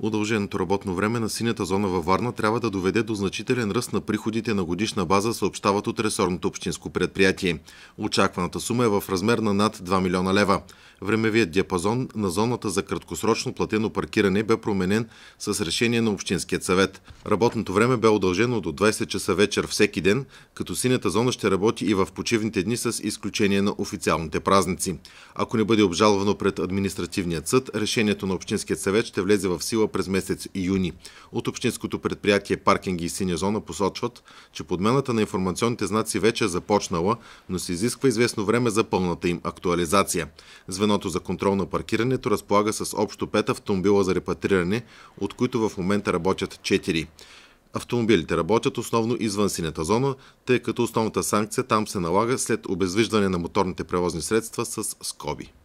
Удълженото работно време на синята зона във Варна трябва да доведе до значителен ръст на приходите на годишна база, съобщават от ресорното общинско предприятие. Очакваната сума е в размер на над 2 милиона лева. Времевият диапазон на зоната за краткосрочно платено паркиране бе променен с решение на Общинският съвет. Работното време бе удължено до 20 часа вечер всеки ден, като синята зона ще работи и в почивните дни с изключение на официалните празници. Ако не бъде обжалвано пред административният съд, решението на Общинският съвет ще влезе в сила изтекъл през месец юни. От общинското предприятие Паркинги и Синя зона посочват, че подмената на информационните знаци вече е започнала, но се изисква известно време за пълната им актуализация. Звеното за контрол на паркирането разполага с общо 5 автомобила за репатриране, от които в момента работят 4. Автомобилите работят основно извън синята зона, тъй като основната санкция там се налага след обезвиждане на моторните превозни средства с скоби.